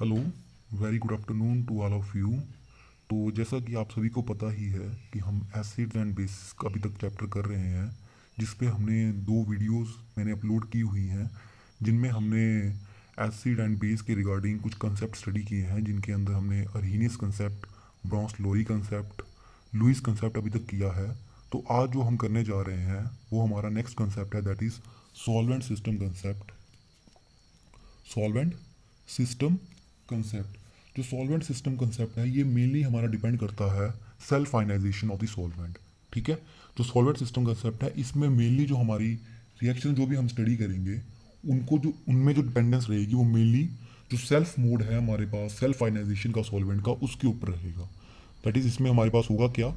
Hello very good afternoon to all of you तो जैसा कि आप सभी को पता ही है कि हम एसिड्स एंड बेसिस का अभी तक चैप्टर कर रहे हैं जिस पे हमने दो वीडियोस मैंने अपलोड की हुई हैं जिनमें हमने एसिड एंड बेस के रिगार्डिंग कुछ कंसेप्ट स्टडी किए हैं जिनके अंदर हमने Arrhenius concept Bronsted Lowry concept Lewis concept अभी तक किया है तो आज जो हम करने जा रहे हैं वो हमारा नेक्स्ट कंसेप्ट है that is solvent system concept solvent system concept जो सॉल्वेंट सिस्टम कंसेप्ट है ये मेनली हमारा डिपेंड करता है self ionisation of the solvent ठीक है जो सॉल्वेंट सिस्टम कंसेप्ट है इसमें मेनली जो हमारी रिएक्शन जो भी हम स्टडी करेंगे उनको जो उनमें जो डिपेंडेंस रहेगी वो मेनली जो सेल्फ मोड है हमारे पास सेल्फ फाइनाइजेशन का सॉल्वेंट का उसके ऊपर रहेगा दैट इज़ इसमें हमारे पास होगा क्या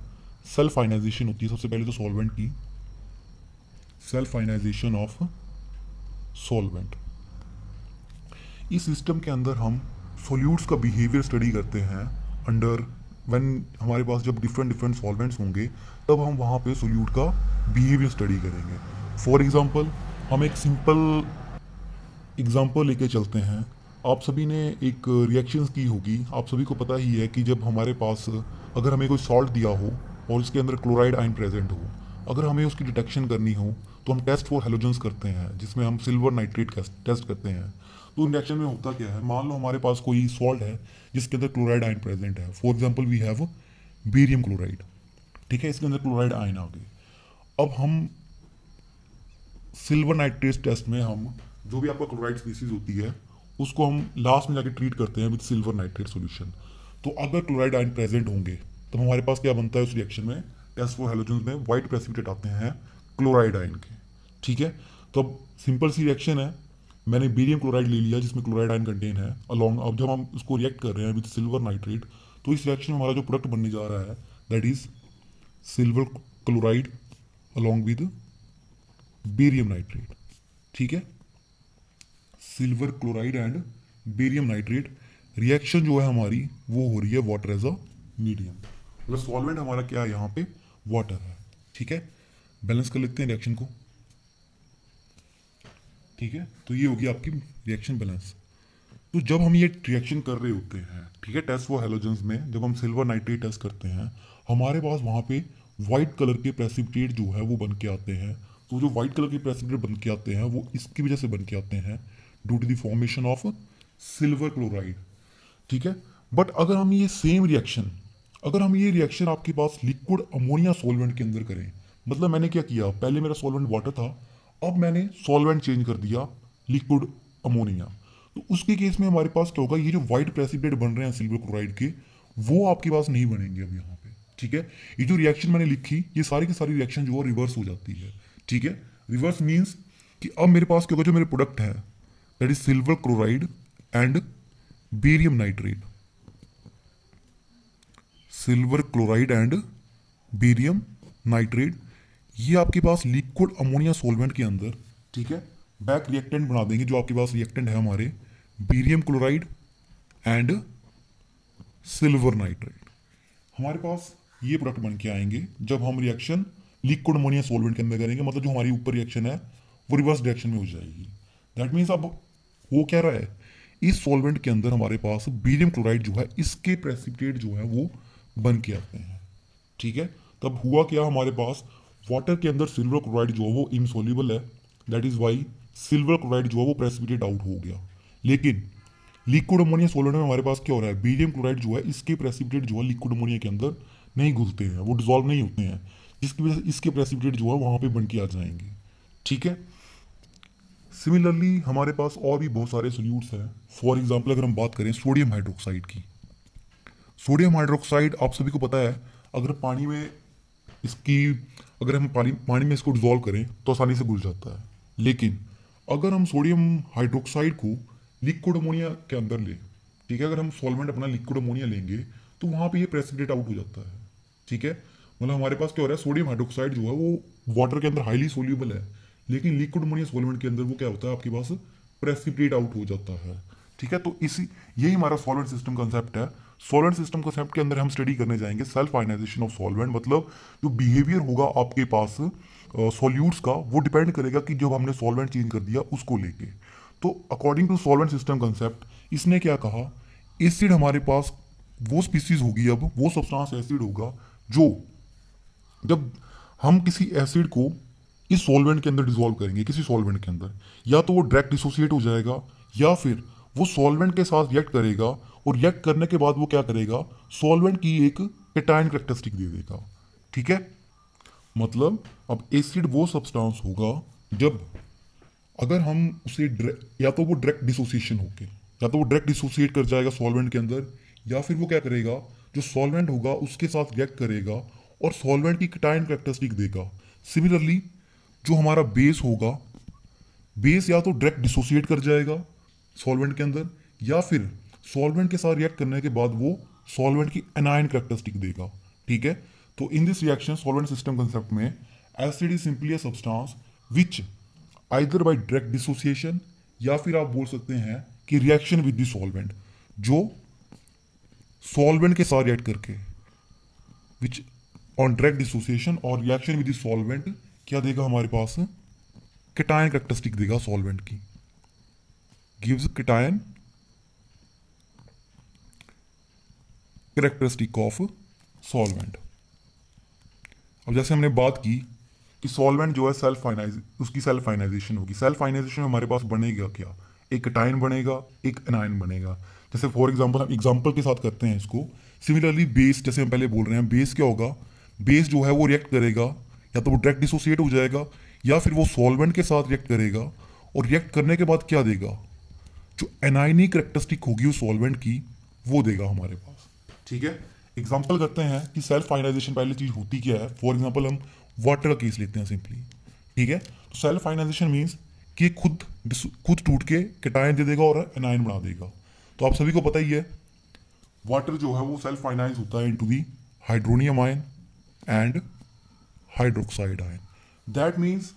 सेल्फ फाइनाइजेशन होती है सबसे पहले तो सॉल्वेंट की सेल्फ फाइनाइजेशन ऑफ सॉल्वेंट इस सिस्टम के अंदर हम सोल्यूट्स का बिहेवियर स्टडी करते हैं अंडर वन हमारे पास जब डिफरेंट डिफरेंट सॉल्वेंट्स होंगे तब हम वहाँ पे सोल्यूट का बिहेवियर स्टडी करेंगे फॉर एग्ज़ाम्पल हम एक सिंपल एग्ज़ाम्पल लेके चलते हैं आप सभी ने एक रिएक्शंस की होगी आप सभी को पता ही है कि जब हमारे पास अगर हमें कोई सॉल्ट दिया हो और उसके अंदर क्लोराइड आयन प्रेजेंट हो अगर हमें उसकी डिटेक्शन करनी हो तो हम टेस्ट फॉर हेलोजेंस करते हैं जिसमें हम सिल्वर नाइट्रेट टेस्ट करते हैं तो उन रिएक्शन में होता क्या है मान लो हमारे पास कोई सॉल्ट है जिसके अंदर क्लोराइड आयन प्रेजेंट है for example we have barium chloride ठीक है इसके अंदर क्लोराइड आयन आ गए अब हम सिल्वर नाइट्रेट टेस्ट में हम जो भी आपका क्लोराइड स्पीसीज होती है उसको हम लास्ट में जाके ट्रीट करते हैं विद सिल्वर नाइट्रेट सोल्यूशन तो अगर क्लोराइड आयन प्रेजेंट होंगे तो हमारे पास क्या बनता है उस रिएक्शन में टेस्ट फॉर हेलोजन में व्हाइट प्रेसिपिटेट आते हैं क्लोराइड आयन के ठीक है तो अब सिंपल सी रिएक्शन है मैंने बेरियम क्लोराइड ले लिया जिसमें क्लोराइड आयन कंटेन है अलॉन्ग अब जब हम उसको रिएक्ट कर रहे हैं विद सिल्वर नाइट्रेट तो इस रिएक्शन में हमारा जो प्रोडक्ट बनने जा रहा है that is silver chloride along with barium nitrate ठीक है silver chloride and barium nitrate reaction जो है हमारी वो हो रही है वाटर एज अ मीडियम मतलब सॉल्वेंट हमारा क्या है यहाँ पे वाटर है ठीक है बैलेंस कर लेते हैं रिएक्शन को ठीक है तो ये होगी आपकी रिएक्शन बैलेंस तो जब हम ये रिएक्शन कर रहे होते हैं ठीक है टेस्ट वो हेलोजेंस में जब हम सिल्वर नाइट्रेट टेस्ट करते हैं हमारे पास वहाँ पे वाइट कलर के प्रेसिपिटेट जो है वो बन के आते हैं तो जो वाइट कलर के प्रेसिपिटेट बन के आते हैं वो इसकी वजह से बन के आते हैं due to the formation of silver chloride ठीक है बट अगर हम ये सेम रिएक्शन अगर हम ये रिएक्शन आपके पास लिक्विड अमोनिया सॉल्वेंट के अंदर करें मतलब मैंने क्या किया पहले मेरा सॉल्वेंट वाटर था अब मैंने सॉल्वेंट चेंज कर दिया लिक्विड अमोनिया तो उसके केस में हमारे पास क्या होगा ये जो व्हाइट प्रेसिपिटेट बन रहे हैं सिल्वर क्लोराइड के वो आपके पास नहीं बनेंगे अब यहाँ पे ठीक है ये जो रिएक्शन मैंने लिखी ये सारी की सारी रिएक्शन जो है रिवर्स हो जाती है ठीक है रिवर्स मीन्स कि अब मेरे पास क्या होगा जो मेरे प्रोडक्ट है that is silver chloride and barium nitrate silver chloride and barium nitrate ये आपके पास लिक्विड अमोनिया सोलवेंट के अंदर ठीक है बैक रिएक्टेंट बना देंगे जो आपके पास रिएक्टेंट है हमारे barium chloride and silver nitride हमारे पास ये प्रोडक्ट बन के आएंगे जब हम रिएक्शन लिक्विड अमोनिया सोलवेंट के अंदर करेंगे मतलब जो हमारी ऊपर रिएक्शन है वो रिवर्स डायरेक्शन में हो जाएगी दैट मीन्स अब वो क्या रहा है इस सॉल्वेंट के अंदर हमारे पास बीरियम क्लोराइड जो है इसके प्रेसिपिटेट जो है वो बन के आते हैं ठीक है तब हुआ क्या हमारे पास वाटर के अंदर सिल्वर क्लोराइड जो है वो इनसोल्यूबल है that is why silver chloride जो है वो प्रेसिपिटेट आउट हो गया लेकिन लिक्विड अमोनिया सोलर में हमारे पास क्या हो रहा है बीडियम क्लोराइड जो है इसके प्रेसिपिटेट जो है लिक्विड अमोनिया के अंदर नहीं घुलते हैं वो डिजॉल्व नहीं होते हैं जिसकी वजह से इसके प्रेसिपिटेट जो है वहाँ पर बन के आ जाएंगे ठीक है सिमिलरली हमारे पास और भी बहुत सारे सोल्यूट्स हैं फॉर एग्जाम्पल अगर हम बात करें सोडियम हाइड्रोक्साइड की सोडियम हाइड्रोक्साइड आप सभी को पता है अगर पानी में इसकी अगर हम पानी पानी में इसको डिजोल्व करें तो आसानी से घुल जाता है लेकिन अगर हम सोडियम हाइड्रोक्साइड को लिक्विड अमोनिया के अंदर लें ठीक है अगर हम सॉल्वेंट अपना लिक्विड अमोनिया लेंगे तो वहाँ पे ये प्रेसिडेट आउट हो जाता है ठीक है मतलब हमारे पास क्या हो रहा है सोडियम हाइड्रोक्साइड जो है वो वाटर के अंदर हाईली सोल्यूबल है लेकिन लिक्विड अमोनिया सॉल्वेंट के अंदर वो क्या होता है आपके पास प्रेसिपिटेट आउट हो जाता है ठीक है तो इसी यही हमारा सॉल्वेंट सिस्टम कंसेप्ट है सॉल्वेंट सिस्टम कॉन्सेप्ट के अंदर हम स्टडी करने जाएंगे सेल्फ आइनाइजेशन ऑफ सॉल्वेंट मतलब जो बिहेवियर होगा आपके पास सॉल्यूट्स uh, का वो डिपेंड करेगा कि जब हमने सॉल्वेंट चेंज कर दिया उसको लेके तो according to solvent system concept इसने क्या कहा एसिड हमारे पास वो स्पीसीज होगी अब वो सब्सटेंस एसिड होगा जो जब हम किसी एसिड को इस सॉल्वेंट के अंदर डिजोल्व करेंगे किसी सॉल्वेंट के अंदर या तो वो डायरेक्ट डिसोसिएट हो जाएगा या फिर वो सॉल्वेंट के साथ रिएक्ट करेगा और रिएक्ट करने के बाद वो क्या करेगा सॉल्वेंट की एक केटाइन करेक्टरिस्टिक दे देगा ठीक है मतलब अब एसिड वो सब्सटेंस होगा जब अगर हम उसे या तो वो डायरेक्ट डिसोसिएशन होके या तो वो डायरेक्ट डिसोसिएट कर जाएगा सॉल्वेंट के अंदर या फिर वो क्या करेगा जो सॉल्वेंट होगा उसके साथ रिएक्ट करेगा और सॉल्वेंट की कटाइन करेक्टरिस्टिक देगा सिमिलरली जो हमारा बेस होगा बेस या तो डायरेक्ट डिसोसिएट कर जाएगा सॉल्वेंट के अंदर या फिर सॉल्वेंट के साथ रिएक्ट करने के बाद वो सॉल्वेंट की एनायन करेक्टरिस्टिक देगा ठीक है तो in this reaction solvent system concept में acid is simply a substance which either by direct dissociation या फिर आप बोल सकते हैं कि रिएक्शन विद द सॉल्वेंट जो सॉल्वेंट के साथ रिएक्ट करके विच ऑन डायरेक्ट डिसोसिएशन और रिएक्शन विद द सॉल्वेंट क्या देगा हमारे पास कैटायन करेक्टरिस्टिक देगा सॉल्वेंट की gives cation characteristic of solvent. अब जैसे हमने बात की कि सॉल्वेंट जो है सेल्फ फाइनाइज उसकी सेल्फ फाइनाइजेशन होगी सेल्फ फाइनाइजेशन हमारे पास बनेगा क्या एक कटाइन बनेगा एक एनायन बनेगा जैसे फॉर एग्जाम्पल हम एग्जाम्पल के साथ करते हैं इसको सिमिलरली बेस जैसे हम पहले बोल रहे हैं बेस क्या होगा बेस जो है वो रिएक्ट करेगा या तो वो डायरेक्ट डिसोसिएट हो जाएगा या फिर वो सॉल्वेंट के साथ रिएक्ट करेगा और रिएक्ट करने के बाद क्या देगा जो एनाइनी करेक्टरिस्टिक होगी उस सॉल्वेंट की वो देगा हमारे पास ठीक है एग्जाम्पल करते हैं कि सेल्फ फाइनाइजेशन पहली चीज़ होती क्या है फॉर एग्जाम्पल हम वाटर का केस लेते हैं सिंपली ठीक है तो सेल्फ फाइनाइजेशन मीन्स कि खुद खुद टूट के कटायन दे देगा और एनायन बना देगा तो आप सभी को पता ही है वाटर जो है वो सेल्फ फाइनाइज होता है into the hydronium ion and hydroxide ion that means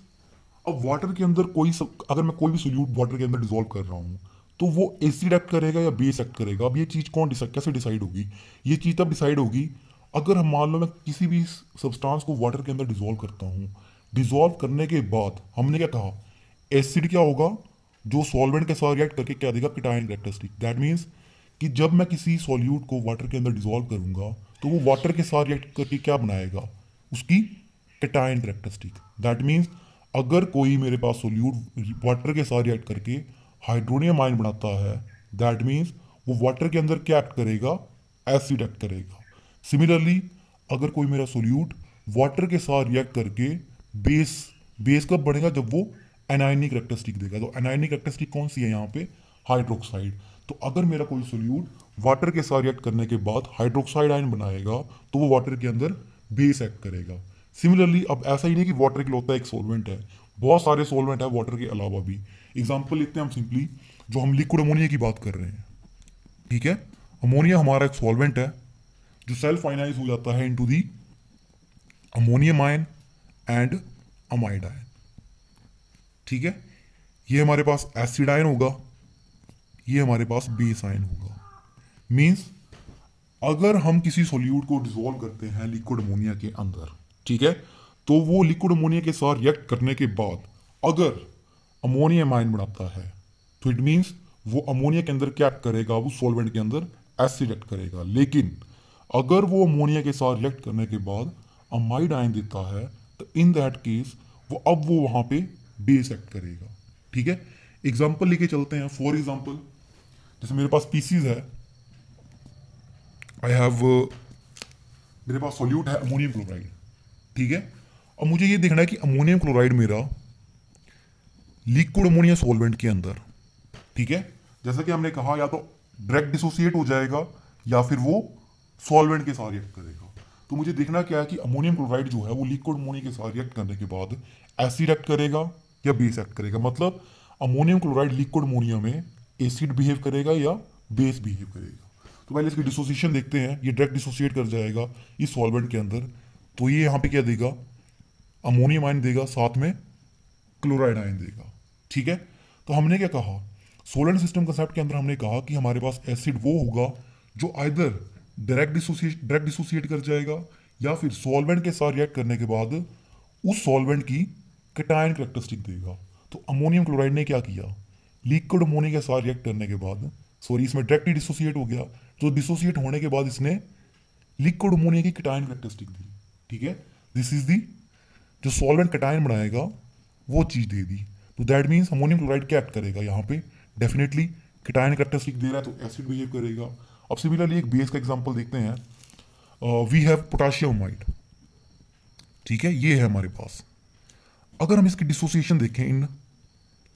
अब वाटर के अंदर कोई सब अगर मैं कोई भी सोल्यूट वाटर के अंदर डिजोल्व कर रहा हूँ तो वो ए सी डेप्ट करेगा या बेस एक्ट करेगा अब ये चीज़ कौन डिसाइड कैसे डिसाइड होगी ये चीज़ तब डिसाइड होगी अगर हम मान लो मैं किसी भी सब्सटांस को वाटर के अंदर डिजोल्व करता हूँ डिजोल्व करने के बाद हमने क्या कहा एसिड क्या होगा जो सॉल्वेंट के साथ रिएक्ट करके क्या देगा पिटाइन कैरेक्टरिस्टिक दैट मीन्स कि जब मैं किसी सॉल्यूट को वाटर के अंदर डिजोल्व करूँगा तो वो वाटर के साथ रिएक्ट करके क्या बनाएगा उसकी पिटाइन कैरेक्टरिस्टिक दैट मीन्स अगर कोई मेरे पास सोल्यूट वाटर के साथ रिएक्ट करके हाइड्रोनियम आयन बनाता है दैट मीन्स वो वाटर के अंदर क्या एक्ट करेगा एसिड एक्ट करेगा सिमिलरली अगर कोई मेरा सोल्यूट वाटर के साथ रिएक्ट करके बेस बेस कब बढ़ेगा जब वो एनायनिक करेक्टरिस्टिक देगा तो एनायनिक करेक्टरिस्टिक कौन सी है यहाँ पे हाइड्रोक्साइड तो अगर मेरा कोई सोल्यूट वाटर के साथ रिएक्ट करने के बाद हाइड्रोक्साइड आयन बनाएगा तो वो वाटर के अंदर बेस एक्ट करेगा सिमिलरली अब ऐसा ही नहीं कि वाटर के होता है एक सोलवेंट है बहुत सारे सोलवेंट है वाटर के अलावा भी एग्जाम्पल लेते हैं हम सिंपली जो हम लिक्विड अमोनिया की बात कर रहे हैं ठीक है अमोनिया हमारा एक सॉल्वेंट है जो सेल्फ आइनाइज हो जाता है into the ammonium ion and amide ion ठीक है ये हमारे पास एसिड आयन होगा ये हमारे पास बेस आयन होगा मीन्स अगर हम किसी सोल्यूट को डिजोल्व करते हैं लिक्विड अमोनिया के अंदर ठीक है तो वो लिक्विड अमोनिया के साथ रिएक्ट करने के बाद अगर अमोनियम आयन बनाता है तो इट मीन्स वो अमोनिया के अंदर क्या करेगा वो सॉल्वेंट के अंदर एसिड एक्ट करेगा लेकिन अगर वो अमोनिया के साथ रिएक्ट करने के बाद अमाइड आयन देता है तो इन दैट केस वो अब वो वहां पे बेस एक्ट करेगा ठीक है एग्जाम्पल लेके चलते हैं फॉर एग्जाम्पल जैसे मेरे पास पीसीज है आई हैव uh, मेरे पास सोल्यूट है अमोनियम क्लोराइड ठीक है अब मुझे ये देखना है कि अमोनियम क्लोराइड मेरा लिक्विड सोलवेंट के अंदर ठीक है जैसा कि हमने कहा या तो डायरेक्ट डिसोसिएट हो जाएगा या फिर वो सॉल्वेंट के साथ रिएक्ट करेगा तो मुझे देखना क्या है कि अमोनियम क्लोराइड जो है वो लिक्विड अमोनिया के साथ रिएक्ट करने के बाद एसिड एक्ट करेगा या बेस एक्ट करेगा मतलब अमोनियम क्लोराइड लिक्विड अमोनिया में एसिड बिहेव करेगा या बेस बिहेव करेगा तो पहले इसकी डिसोसिएशन देखते हैं ये डायरेक्ट डिसोसिएट कर जाएगा इस सॉल्वेंट के अंदर तो ये यहाँ पे क्या देगा अमोनियम आयन देगा साथ में क्लोराइड आयन देगा ठीक है तो हमने क्या कहा सोलर सिस्टम कंसेप्ट के अंदर हमने कहा कि हमारे पास एसिड वो होगा जो either direct dissociate direct dissociate कर जाएगा या फिर सॉल्वेंट के साथ रिएक्ट करने के बाद उस सॉल्वेंट की कटायन करेक्टरिस्टिक देगा तो अमोनियम क्लोराइड ने क्या किया लिक्विड अमोनिया के साथ रिएक्ट करने के बाद सॉरी इसमें डायरेक्टली डिसोसिएट हो गया तो डिसोसिएट होने के बाद इसने लिक्विड अमोनिया की कटायन करेक्टरिस्टिक दी ठीक है दिस इज दी जो सॉल्वेंट कटायन बनाएगा वो चीज़ दे दी तो दैट मीन्स अमोनियम क्लोराइड क्या एक्ट करेगा यहाँ पे डेफिनेटली किटायन करेक्टरिस्टिक दे रहा है तो एसिड बिहेव करेगा अब सिमिलरली एक बेस का एग्जाम्पल देखते हैं वी हैव पोटाशियम वाइट ठीक है ये है हमारे पास अगर हम इसकी डिसोसिएशन देखें इन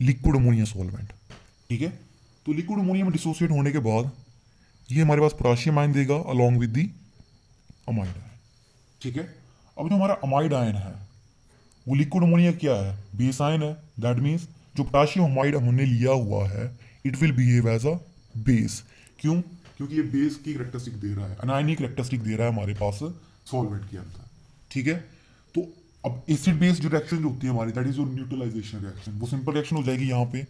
लिक्विड अमोनिया सॉल्वेंट ठीक है तो लिक्विड अमोनिया में डिसोसिएट होने के बाद ये हमारे पास पोटाशियम आयन देगा along with the amide ion ठीक है अब जो हमारा अमाइड आयन है वो लिक्विड अमोनिया क्या है बेसाइन है दैट मीन्स जो पोटाशियम हमाइड हमने लिया हुआ है it will behave as a base क्यों क्योंकि ये बेस की करेक्टरिस्टिक दे रहा है अनायनी करेक्टरिस्टिक दे रहा है हमारे पास सॉल्वेंट के अंदर ठीक है तो अब एसिड बेस जो रिएक्शन जो होती है हमारी that is your neutralization reaction वो सिंपल रिएक्शन हो जाएगी यहाँ पे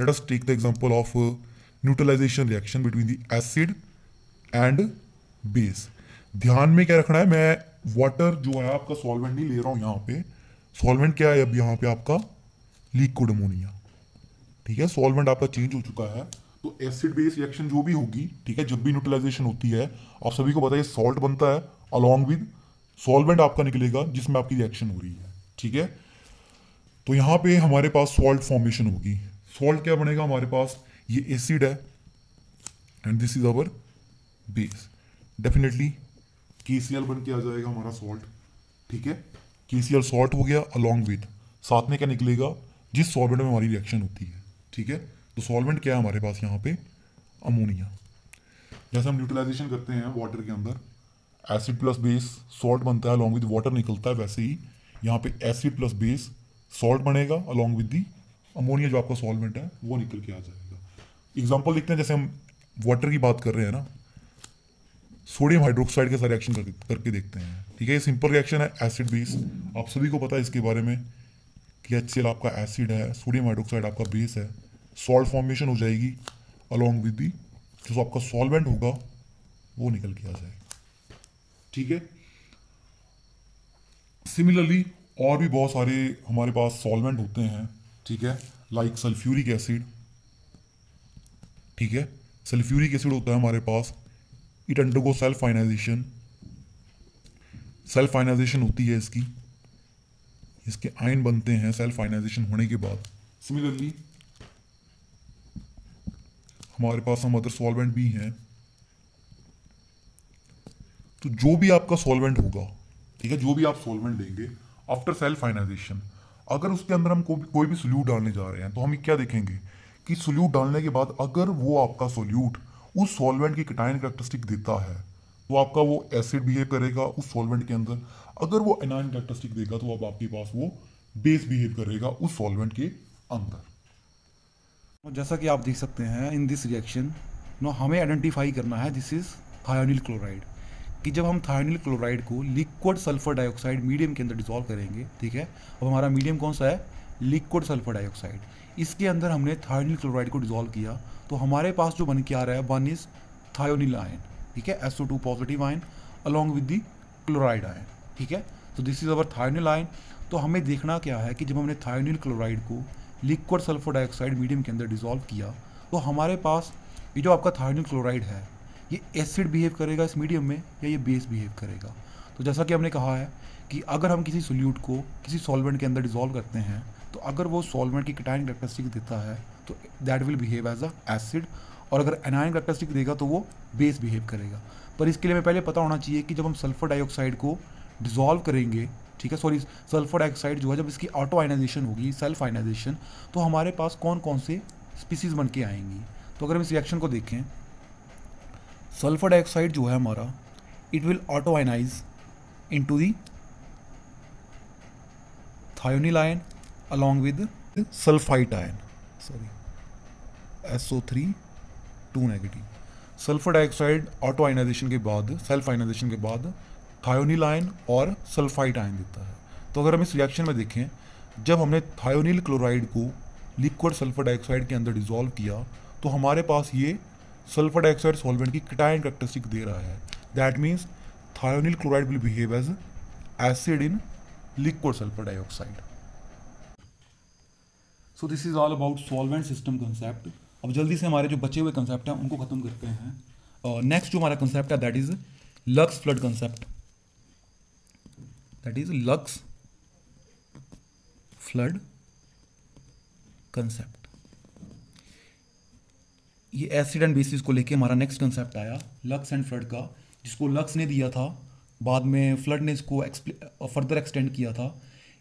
let us take the example of neutralization reaction between the acid and base ध्यान में क्या रखना है मैं वाटर जो है आपका सॉल्वेंट नहीं ले रहा हूँ यहाँ पे सॉल्वेंट क्या है अब यहाँ पे आपका लिक्विड अमोनिया ठीक है सॉल्वेंट आपका चेंज हो चुका है तो एसिड बेस रिएक्शन जो भी होगी ठीक है जब भी न्यूट्रलाइजेशन होती है आप सभी को पता है सॉल्ट बनता है अलॉन्ग विद सॉल्वेंट आपका निकलेगा जिसमें आपकी रिएक्शन हो रही है ठीक है तो यहाँ पे हमारे पास सॉल्ट फॉर्मेशन होगी सॉल्ट क्या बनेगा हमारे पास ये एसिड है and this is our base definitely K C L बन के आ जाएगा हमारा सॉल्ट ठीक है के सी सॉल्ट हो गया अलॉन्ग विद साथ में क्या निकलेगा जिस सॉल्वेंट में हमारी रिएक्शन होती है ठीक है तो सॉल्वेंट क्या है हमारे पास यहाँ पे अमोनिया जैसे हम न्यूट्रलाइजेशन करते हैं वाटर के अंदर एसिड प्लस बेस सॉल्ट बनता है अलॉन्ग विद वाटर निकलता है वैसे ही यहाँ पे एसिड प्लस बेस सॉल्ट बनेगा अलॉन्ग विद दी अमोनिया जो आपका सॉल्वेंट है वो निकल के आ जाएगा एग्जाम्पल देखते हैं जैसे हम वाटर की बात कर रहे हैं ना सोडियम हाइड्रोक्साइड के साथ रिएक्शन करके देखते हैं ठीक है ये सिंपल रिएक्शन है एसिड बेस आप सभी को पता है इसके बारे में कि एच आपका एसिड है सोडियम हाइड्रोक्साइड आपका बेस है सॉल्ट फॉर्मेशन हो जाएगी अलॉन्ग विद दी जो आपका सॉल्वेंट होगा वो निकल के आ जाएगा ठीक है सिमिलरली और भी बहुत सारे हमारे पास सॉल्वेंट होते हैं ठीक है लाइक सल्फ्यूरिक एसिड ठीक है सल्फ्यूरिक एसिड होता है हमारे पास it undergo self ionization self ionization होती है इसकी इसके आयन बनते हैं सेल्फ आइनाइजेशन होने के बाद सिमिलरली हमारे पास हम अदर सॉल्वेंट भी हैं तो जो भी आपका सॉल्वेंट होगा ठीक है जो भी आप सॉल्वेंट लेंगे आफ्टर सेल्फ फाइनाइजेशन अगर उसके अंदर हम को, कोई भी सोल्यूट डालने जा रहे हैं तो हम क्या देखेंगे कि सोल्यूट डालने के बाद अगर वो आपका सोल्यूट उस सॉल्वेंट की कटाइन करेक्टरिस्टिक देता है तो आपका वो एसिड बिहेव करेगा उस सॉल्वेंट के अंदर अगर वो एनाइन कैरेक्टरिस्टिक देगा तो अब आपके पास वो बेस बिहेव करेगा उस सॉल्वेंट के अंदर तो जैसा कि आप देख सकते हैं इन दिस रिएक्शन नो हमें आइडेंटिफाई करना है दिस इज थायोनिल क्लोराइड कि जब हम थायोनिल क्लोराइड को लिक्विड सल्फर डाइऑक्साइड मीडियम के अंदर डिजोल्व करेंगे ठीक है अब हमारा मीडियम कौन सा है लिक्विड सल्फर डाइऑक्साइड इसके अंदर हमने थायोनिल क्लोराइड को डिजोल्व किया तो हमारे पास जो बन के आ रहा है वन इज थायोनिल आयन ठीक है SO two positive ion along with the chloride ion ठीक है तो this is our thionyl ion तो हमें देखना क्या है कि जब हमने थायोनिल क्लोराइड को लिक्विड सल्फर डाइऑक्साइड मीडियम के अंदर डिजोल्व किया तो हमारे पास ये जो आपका थायोनिल क्लोराइड है ये एसिड बिहेव करेगा इस मीडियम में या ये बेस बिहेव करेगा तो जैसा कि हमने कहा है कि अगर हम किसी सोल्यूट को किसी सॉल्वेंट के अंदर डिजोल्व करते हैं तो अगर वो सॉल्वेंट की कटाइन करेक्टरिस्टिक देता है तो that will behave as a acid और अगर एनायन करेक्टरिस्टिक देगा तो वो बेस बिहेव करेगा पर इसके लिए हमें पहले पता होना चाहिए कि जब हम सल्फर डाइऑक्साइड को डिजोल्व करेंगे ठीक है सॉरी सल्फर डाइऑक्साइड जो है जब इसकी ऑटो आइनाइजेशन होगी सेल्फ आइनाइजेशन तो हमारे पास कौन कौन से स्पीसीज बन के आएंगी तो अगर हम इस रिएक्शन को देखें सल्फर डाइऑक्साइड जो है हमारा it will auto ionise into the thionyl ion with sulphite ion sorry SO three two negative sulphur dioxide auto ionisation के बाद सेल्फ आइनाइजेशन के बाद थायोनिल आयन और सल्फाइड आयन देता है तो अगर हम इस रिएक्शन में देखें जब हमने थायोनिल क्लोराइड को लिक्विड सल्फर डाइऑक्साइड के अंदर डिजोल्व किया तो हमारे पास ये सल्फर डाइऑक्साइड सॉल्वेंट की किटाइन करेक्टरिस्टिक दे रहा है that means thionyl chloride will behave as acid in liquid sulphur dioxide so this is all about solvent system concept अब जल्दी से हमारे जो बचे हुए कंसेप्ट हैं उनको ख़त्म करते हैं नेक्स्ट जो हमारा कंसेप्ट है that is Lux Flood concept that is Lux Flood concept ये एसिड एंड बेसिस को लेके हमारा नेक्स्ट कंसेप्ट आया लक्स एंड फ्लड का जिसको लक्स ने दिया था बाद में फ्लड ने इसको फर्दर एक्सटेंड uh, किया था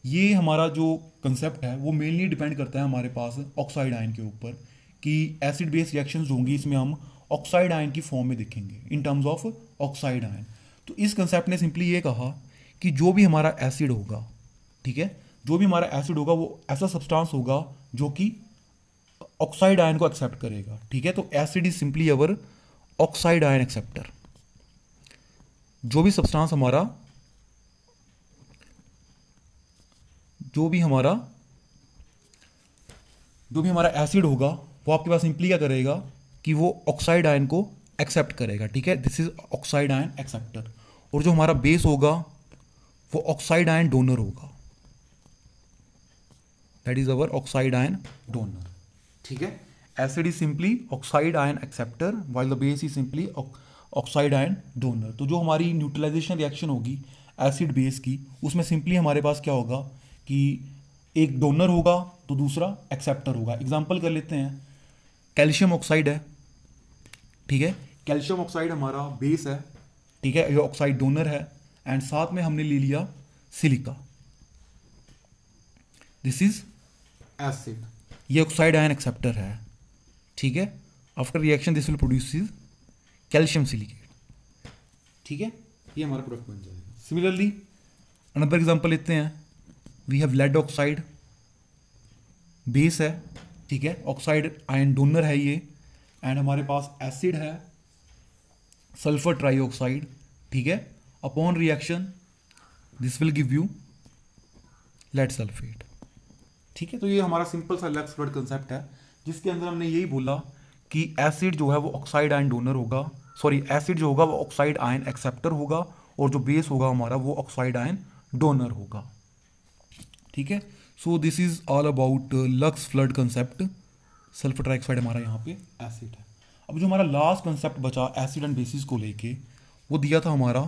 ये हमारा जो कंसेप्ट है वो मेनली डिपेंड करता है हमारे पास ऑक्साइड आयन के ऊपर कि एसिड बेस रिएक्शन होंगी इसमें हम ऑक्साइड आयन की फॉर्म में दिखेंगे in terms of oxide ion तो इस कंसेप्ट ने सिंपली ये कहा कि जो भी हमारा एसिड होगा ठीक है जो भी हमारा एसिड होगा वो ऐसा सब्सटेंस होगा जो कि ऑक्साइड आयन को एक्सेप्ट करेगा ठीक है तो acid is simply our oxide ion acceptor जो भी सब्सटेंस हमारा जो भी हमारा जो भी हमारा एसिड होगा वो आपके पास सिंपली क्या करेगा कि वो ऑक्साइड आयन को एक्सेप्ट करेगा ठीक है this is oxide ion acceptor और जो हमारा बेस होगा वो ऑक्साइड आयन डोनर होगा that is our oxide ion donor ठीक है acid is simply oxide ion acceptor while the base is simply oxide ion donor तो जो हमारी न्यूट्रलाइजेशन रिएक्शन होगी एसिड बेस की उसमें सिंपली हमारे पास क्या होगा कि एक डोनर होगा तो दूसरा एक्सेप्टर होगा एग्जाम्पल कर लेते हैं कैल्शियम ऑक्साइड है ठीक है कैल्शियम ऑक्साइड हमारा बेस है ठीक है ये ऑक्साइड डोनर है एंड साथ में हमने ले लिया सिलिका दिस इज एसिड ये ऑक्साइड आयन एक्सेप्टर है ठीक है after reaction this will produce calcium silicate ठीक है ये हमारा प्रोडक्ट बन जाएगा सिमिलरली अनदर एग्जांपल लेते हैं we have lead oxide base है ठीक है ऑक्साइड आयन डोनर है ये एंड हमारे पास एसिड है सल्फर ट्राईऑक्साइड ठीक है upon reaction this will give you lead sulphate ठीक है तो ये हमारा सिंपल सा लेफ्ट कंसेप्ट है जिसके अंदर हमने यही बोला कि एसिड जो है वो ऑक्साइड आयन डोनर होगा सॉरी एसिड जो होगा वो ऑक्साइड आयन एक्सेप्टर होगा और जो बेस होगा हमारा वो ऑक्साइड आयन डोनर होगा ठीक है so this is all about Lux Flood concept sulphur trioxide हमारा यहाँ पे एसिड है अब जो हमारा लास्ट कंसेप्ट बचा एसिड एंड बेसिस को लेके वो दिया था हमारा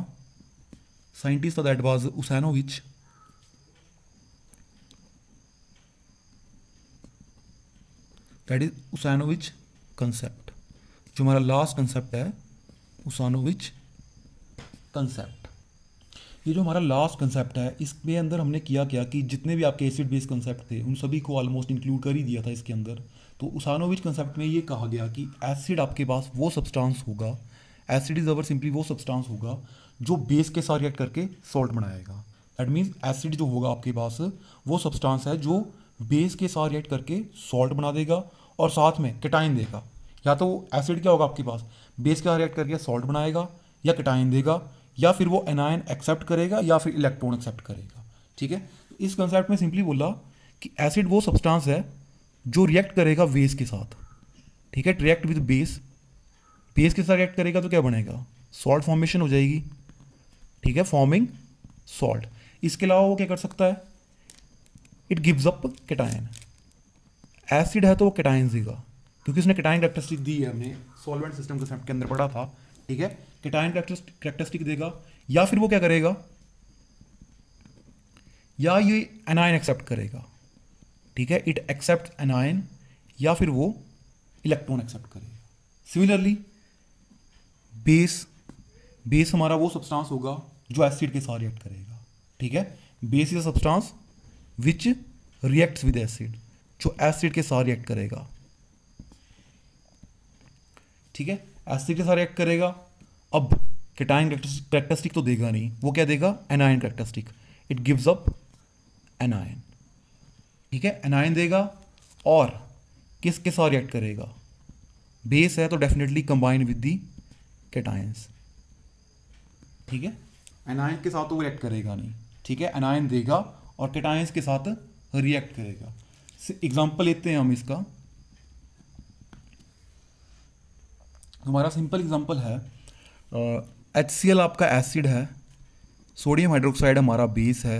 साइंटिस्ट था that was Usanovich that is Usanovich concept जो हमारा लास्ट कंसेप्ट है उसानोविच कंसेप्ट ये जो हमारा लास्ट कंसेप्ट है इसके अंदर हमने किया क्या कि जितने भी आपके एसिड बेस कंसेप्ट थे उन सभी को ऑलमोस्ट इंक्लूड कर ही दिया था इसके अंदर तो उसानोविच कंसेप्ट में ये कहा गया कि एसिड आपके पास वो सब्सटेंस होगा एसिड इज अवर सिंपली वो सब्सटेंस होगा जो बेस के साथ रिएक्ट करके सॉल्ट बनाएगा दैट मीन्स एसिड जो होगा आपके पास वो सब्सटेंस है जो बेस के साथ रिएक्ट करके सॉल्ट बना देगा और साथ में कटाइन देगा या तो एसिड क्या होगा आपके पास बेस के साथ रिएक्ट करके सॉल्ट बनाएगा या कटाइन देगा या फिर वो एनायन एक्सेप्ट करेगा या फिर इलेक्ट्रॉन एक्सेप्ट करेगा ठीक है इस कंसेप्ट में सिंपली बोला कि एसिड वो सब्सटेंस है जो रिएक्ट करेगा बेस के साथ ठीक है रिएक्ट विद बेस बेस के साथ रिएक्ट करेगा तो क्या बनेगा सॉल्ट फॉर्मेशन हो जाएगी ठीक है फॉर्मिंग सॉल्ट इसके अलावा वो क्या कर सकता है it gives up cation acid है तो वो कैटायन देगा क्योंकि उसने कैटायन कैरेक्टरिस्टिक दी है हमने सॉल्वेंट सिस्टम कंसेप्ट के अंदर पढ़ा था ठीक है कैटाइन करेक्टरिस्टिक देगा या फिर वो क्या करेगा या ये एनायन एक्सेप्ट करेगा ठीक है इट एक्सेप्ट एनायन या फिर वो इलेक्ट्रॉन एक्सेप्ट करेगा सिमिलरली बेस बेस हमारा वो सब्सटेंस होगा जो एसिड के साथ रिएक्ट करेगा ठीक है base is substance which reacts with acid जो एसिड के साथ रिएक्ट करेगा ठीक है एसिड के साथ रिएक्ट करेगा अब कैटाइन करेक्टरिस्टिक तो देगा नहीं वो क्या देगा anion characteristic it gives up anion ठीक है एनायन देगा और किस के साथ रिएक्ट करेगा बेस है तो definitely combine with the cations ठीक है एनायन के साथ तो वो रिएक्ट करेगा नहीं ठीक है एनायन देगा और कैटाइंस के साथ रिएक्ट करेगा एग्जाम्पल लेते हैं हम इसका हमारा सिंपल एग्जाम्पल है एच सी एल आपका एसिड है सोडियम हाइड्रोक्साइड हमारा बेस है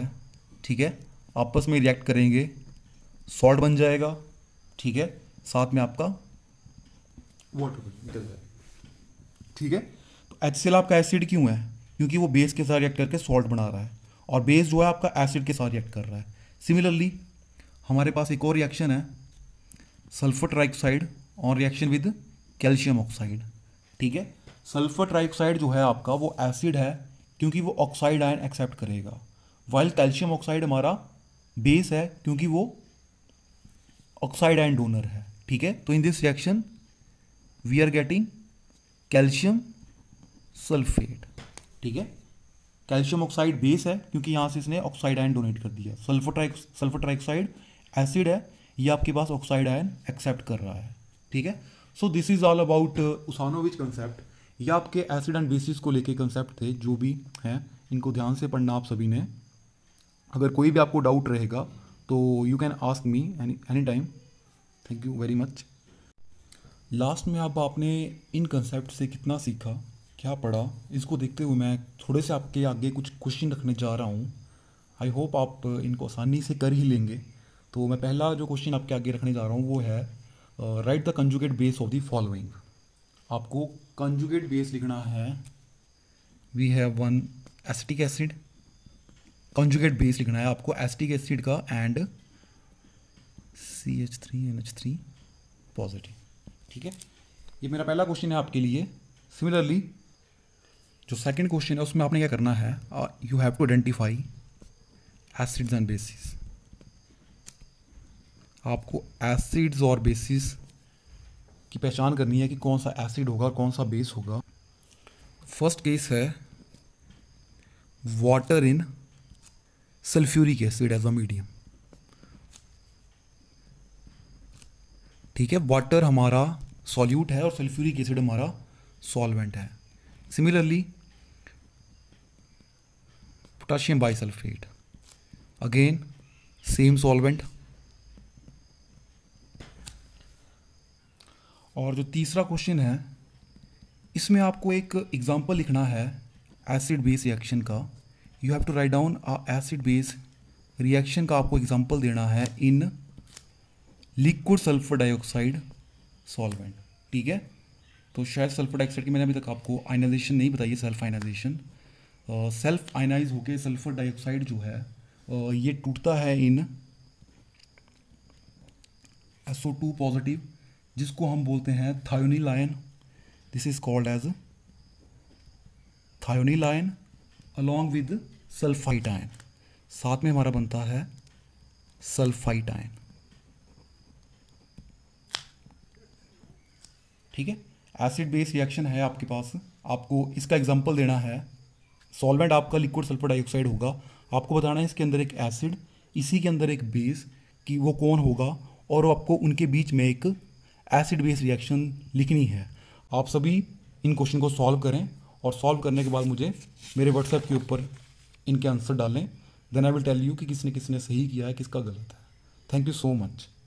ठीक है आपस में रिएक्ट करेंगे सॉल्ट बन जाएगा ठीक है साथ में आपका वाटर निकल जाएगा ठीक है तो एच सी एल आपका एसिड क्यों है क्योंकि वो बेस के साथ रिएक्ट करके सॉल्ट बना रहा है और बेस जो है आपका एसिड के साथ रिएक्ट कर रहा है सिमिलरली हमारे पास एक और रिएक्शन है सल्फर ट्राइक्साइड और रिएक्शन विद कैल्शियम ऑक्साइड ठीक है सल्फर ट्राइऑक्साइड जो है आपका वो एसिड है क्योंकि वो ऑक्साइड आयन एक्सेप्ट करेगा वाइल कैल्शियम ऑक्साइड हमारा बेस है क्योंकि वो ऑक्साइड आयन डोनर है ठीक है तो in this reaction we are getting calcium sulphate ठीक है कैल्शियम ऑक्साइड बेस है क्योंकि यहाँ से इसने ऑक्साइड आयन डोनेट कर दिया sulphur tri sulphur trioxide acid है ये आपके पास ऑक्साइड आयन एक्सेप्ट कर रहा है ठीक है so this is all about Usanovich concept ये आपके एसिड एंड बेसिस को लेके कंसेप्ट थे जो भी हैं इनको ध्यान से पढ़ना आप सभी ने अगर कोई भी आपको डाउट रहेगा तो you can ask me any time thank you very much last में आप आपने इन कंसेप्ट से कितना सीखा क्या पढ़ा इसको देखते हुए मैं थोड़े से आपके आगे कुछ क्वेश्चन रखने जा रहा हूँ आई होप आप इनको आसानी से कर ही लेंगे तो मैं पहला जो क्वेश्चन आपके आगे रखने जा रहा हूँ वो है write the conjugate base of the following आपको कंजुगेट बेस लिखना है we have one acetic acid conjugate base लिखना है आपको एसिटिक एसिड का and C H three N H three positive ठीक है ये मेरा पहला क्वेश्चन है आपके लिए सिमिलरली जो सेकंड क्वेश्चन है उसमें आपने क्या करना है you have to identify acids and bases आपको एसिड्स और बेसिस की पहचान करनी है कि कौन सा एसिड होगा और कौन सा बेस होगा फर्स्ट केस है water in sulphuric acid as a medium ठीक है वाटर हमारा सॉल्यूट है और सल्फ्यूरिक एसिड हमारा सॉल्वेंट है similarly potassium bisulphate again same solvent और जो तीसरा क्वेश्चन है इसमें आपको एक एग्जाम्पल लिखना है एसिड बेस रिएक्शन का you have to write down a acid base reaction का आपको एग्जाम्पल देना है in liquid sulphur dioxide solvent ठीक है तो शायद सल्फर डाइऑक्साइड की मैंने अभी तक आपको आइनाइजेशन नहीं बताई है सेल्फ आइनाइजेशन सेल्फ आइनाइज होकर सल्फर डाइऑक्साइड जो है uh, ये टूटता है इन एसओ टू पॉजिटिव जिसको हम बोलते हैं line this is called as line along with sulphite ion साथ में हमारा बनता है सल्फाइट आयन ठीक है एसिड बेस रिएक्शन है आपके पास आपको इसका एग्जांपल देना है सॉल्वेंट आपका लिक्विड सल्फर डाइऑक्साइड होगा आपको बताना है इसके अंदर एक एसिड इसी के अंदर एक बेस कि वो कौन होगा और आपको उनके बीच में एक एसिड बेस रिएक्शन लिखनी है आप सभी इन क्वेश्चन को सॉल्व करें और सॉल्व करने के बाद मुझे मेरे व्हाट्सएप के ऊपर इनके आंसर डालें then I will tell you कि किसने किसने सही किया है किसका गलत है थैंक यू सो मच